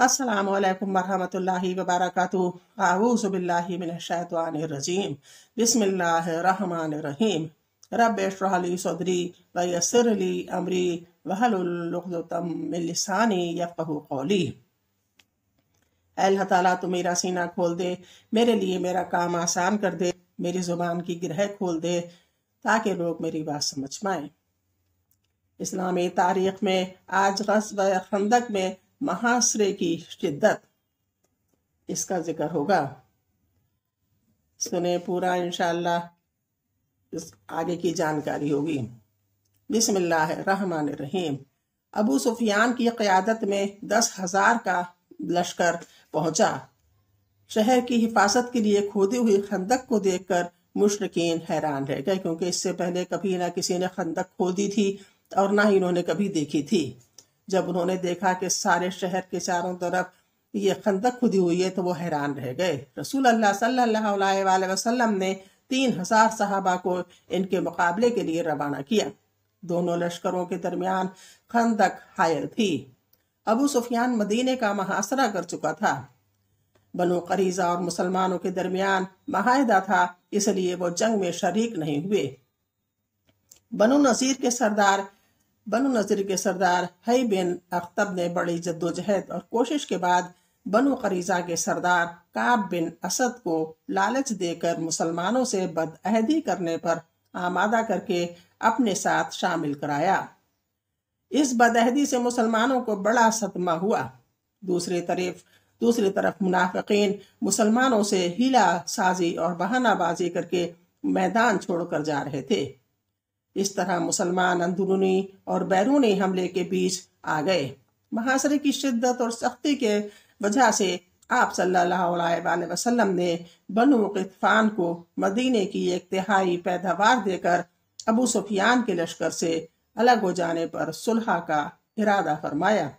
असलकम वरहमल वबरकत आऊज़बिल्लिमिनशैतवानरजीम बसमीम रब शरली सदरी वयसरली अमरी वहलतमसानी यफ़ू कौली अल्लाह ताला तो मेरा सीना खोल दे मेरे लिए मेरा काम आसान कर दे मेरी ज़ुबान की गिरह खोल दे ताकि लोग मेरी बात समझ पाए इस्लामी तारीख में आज गस्ब खंदक में महाश्रय की शिद्दत इसका जिक्र होगा सुने पूरा इनशाला आगे की जानकारी होगी रहमान रहीम अबू सुफियान की क़्यादत में दस हजार का लश्कर पहुंचा शहर की हिफाजत के लिए खोदी हुई खंदक को देखकर मुशरकिन हैरान रह गए क्योंकि इससे पहले कभी ना किसी ने खंदक खोदी थी और ना ही इन्होंने कभी देखी थी जब उन्होंने देखा कि सारे शहर के चारों तरफ ये खंदक खुदी हुई है तो वो हैरान रह गए रसूल अल्लाह सल्लल्लाहु अलैहि वसल्लम ने तीन हजार साहबा को इनके मुकाबले के लिए रवाना किया दोनों लश्करों के दरमियान खंदक हायल थी अबू सुफियान मदीने का महासरा कर चुका था बनो करीजा और मुसलमानों के दरमियान माहिदा था इसलिए वो जंग में शरीक नहीं हुए बनो नजीर के सरदार बनु नजर के सरदार हई बिन अख्तब ने बड़ी जद्दोजहद और कोशिश के बाद बनु करीजा के सरदार काब बिन असद को लालच देकर मुसलमानों से बदअहदी करने पर आमादा करके अपने साथ शामिल कराया इस बदहदी से मुसलमानों को बड़ा सदमा हुआ दूसरी तरफ दूसरी तरफ मुनाफिन मुसलमानों से हीला साजी और बहानाबाजी करके मैदान छोड़कर जा रहे थे इस तरह मुसलमान अंदरूनी और बैरूनी हमले के बीच आ गए महासरे की शिद्दत और सख्ती के वजह से आप सल्लल्लाहु वसल्लम ने बनु कितफान को मदीने की एक तिहाई पैदावार देकर अबू सुफियान के लश्कर से अलग हो जाने पर सुलह का इरादा फरमाया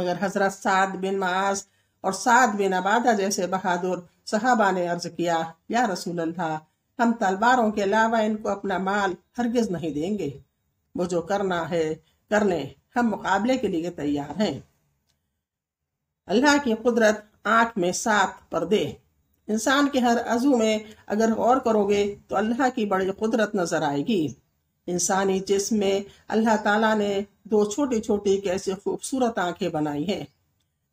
मगर हजरत साद बिन माज और साद बिन अबादा जैसे बहादुर सहाबा ने अर्ज किया या रसूल अल्लाह हम तलवारों के अलावा इनको अपना माल हरगिज नहीं देंगे वो जो करना है करने हम मुकाबले के लिए तैयार हैं अल्लाह की कुदरत आंख में सात पर्दे इंसान के हर अजू में अगर गौर करोगे तो अल्लाह की बड़ी कुदरत नजर आएगी इंसानी जिस्म में अल्लाह ताला ने दो छोटी छोटी कैसी खूबसूरत आंखें बनाई हैं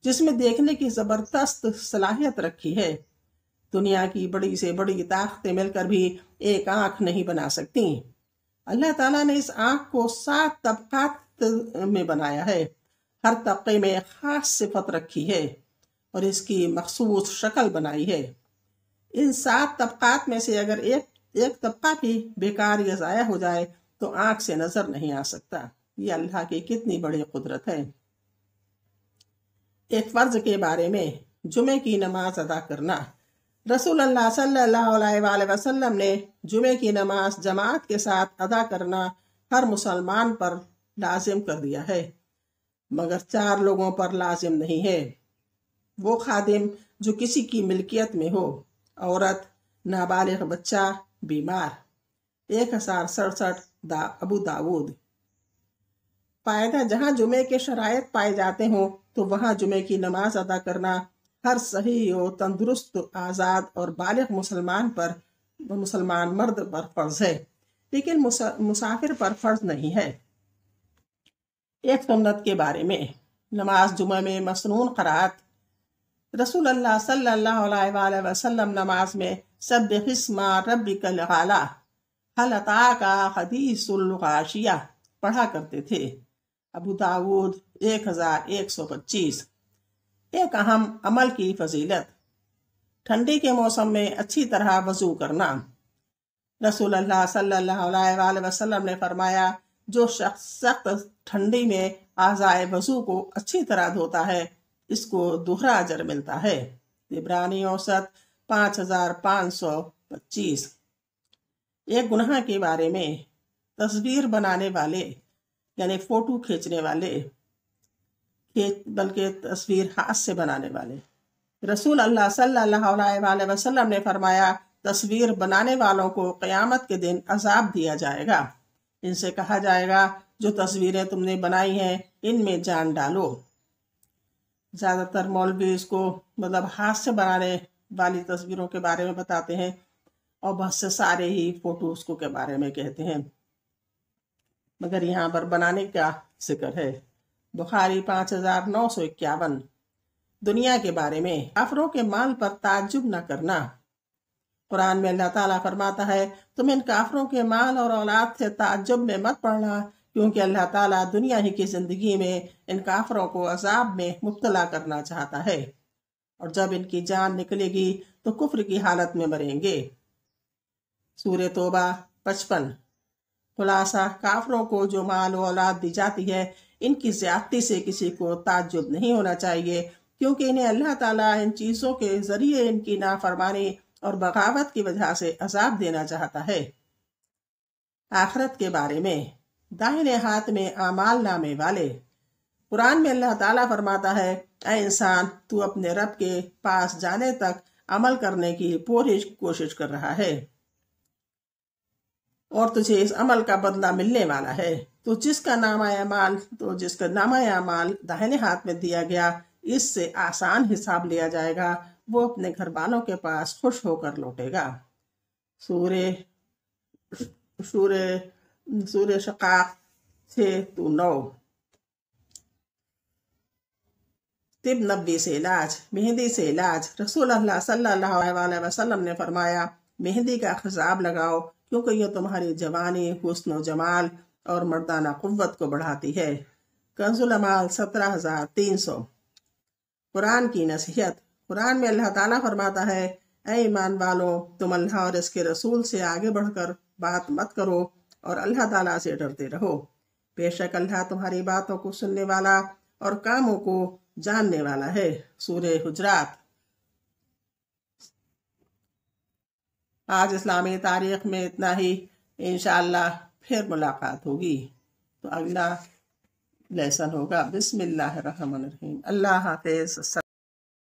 जिसमें देखने की जबरदस्त सलाहियत रखी है दुनिया की बड़ी से बड़ी ताकतें मिलकर भी एक आंख नहीं बना सकती अल्लाह ताला ने इस आंख को सात तबकात में बनाया है हर तबके में खास सिफत रखी है और इसकी मखसूस शक्ल बनाई है इन सात तबकात में से अगर एक एक तबका भी बेकार या ज़ाया हो जाए तो आंख से नज़र नहीं आ सकता ये अल्लाह की कितनी बड़ी कुदरत है एक फ़र्ज के बारे में जुमे की नमाज अदा करना रसूल सल्लल्लाहु वसल्लम ने जुमे की नमाज जमात के साथ अदा करना हर मुसलमान पर लाजिम कर दिया है मगर चार लोगों पर लाजिम नहीं है वो खादिम जो किसी की मिल्कियत में हो औरत नाबालिग बच्चा बीमार एक हजार सड़सठ दा, अबू दाऊद पायदा जहां जुमे के शराय पाए जाते हों तो वहां जुमे की नमाज अदा करना हर सही और तंदुरुस्त आज़ाद और बालिग मुसलमान पर मुसलमान मर्द पर फर्ज है लेकिन मुसा, मुसाफिर पर फर्ज नहीं है एक सुन्नत के बारे में नमाज जुमा में मसनून करात रसूल अल्लाह सल्लल्लाहु अलैहि वसल्लम नमाज में सब हिस्मा रबी कला हलता का हदीसुलगाशिया पढ़ा करते थे अबू दाऊद एक हज़ार एक सौ पच्चीस एक अहम अमल की फजीलत ठंडी के मौसम में अच्छी तरह वजू करना रसूल सल्लल्लाहु ने फरमाया जो शख्स सख्त ठंडी में आजाए वजू को अच्छी तरह धोता है इसको दोहरा अजर मिलता है तिबरानी औसत पाँच हजार पाँच सौ पच्चीस एक गुनाह के बारे में तस्वीर बनाने वाले यानी फोटो खींचने वाले के बल्कि तस्वीर हाथ से बनाने वाले रसूल अल्लाह सल्लल्लाहु अलैहि वसल्लम ने फरमाया तस्वीर बनाने वालों को क़यामत के दिन अजाब दिया जाएगा इनसे कहा जाएगा जो तस्वीरें तुमने बनाई हैं इनमें जान डालो ज़्यादातर मौलवी इसको मतलब हाथ से बनाने वाली तस्वीरों के बारे में बताते हैं और बहुत से सारे ही फोटोज को के बारे में कहते हैं मगर यहाँ पर बनाने का जिक्र है बुखारी पाँच हजार नौ सौ इक्यावन दुनिया के बारे में काफरों के माल पर ताज्जुब न करना कुरान में अल्लाह ताला फरमाता है तुम इन काफरों के माल और औलाद से ताज्जुब में मत पड़ना क्योंकि अल्लाह ताला दुनिया ही की ज़िंदगी में इन काफरों को अजाब में मुबतला करना चाहता है और जब इनकी जान निकलेगी तो कुफर की हालत में मरेंगे सूर्य तोबा पचपन खुलासा काफरों को जो माल औलाद दी जाती है इनकी ज्यादती से किसी को ताजुब नहीं होना चाहिए क्योंकि इन्हें अल्लाह ताला इन चीज़ों के जरिए इनकी नाफरमानी और बगावत की वजह से अजाब देना चाहता है आखरत के बारे में दाहिने हाथ में आमाल नामे वाले कुरान में अल्लाह ताला फरमाता है ए इंसान तू अपने रब के पास जाने तक अमल करने की पूरी कोशिश कर रहा है और तुझे इस अमल का बदला मिलने वाला है तो जिसका नामाया माल तो जिसका नामाया माल दाहिने हाथ में दिया गया इससे आसान हिसाब लिया जाएगा वो अपने घर वालों के पास खुश होकर लौटेगा सूर्य सूर्य सूर्य शकाक से तू तो नौ तिब नब्बी से इलाज मेहंदी से इलाज रसूल सल्लल्लाहु अलैहि वसल्लम ने फरमाया मेहंदी का खजाब लगाओ क्योंकि यह तुम्हारी जवानी हुस्न व जमाल और मर्दाना कुत को बढ़ाती है कंजुलमाल सत्रह हजार तीन सौ कुरान की नसीहत कुरान में अल्लाह ताला फरमाता है ए ईमान वालों तुम अल्लाह और इसके रसूल से आगे बढ़कर बात मत करो और अल्लाह ताला से डरते रहो बेशक अल्लाह तुम्हारी बातों को सुनने वाला और कामों को जानने वाला है सूर्य हुजरात आज इस्लामी तारीख में इतना ही इन फिर मुलाकात होगी तो अगला लेसन होगा रहीम अल्लाह हाफिज़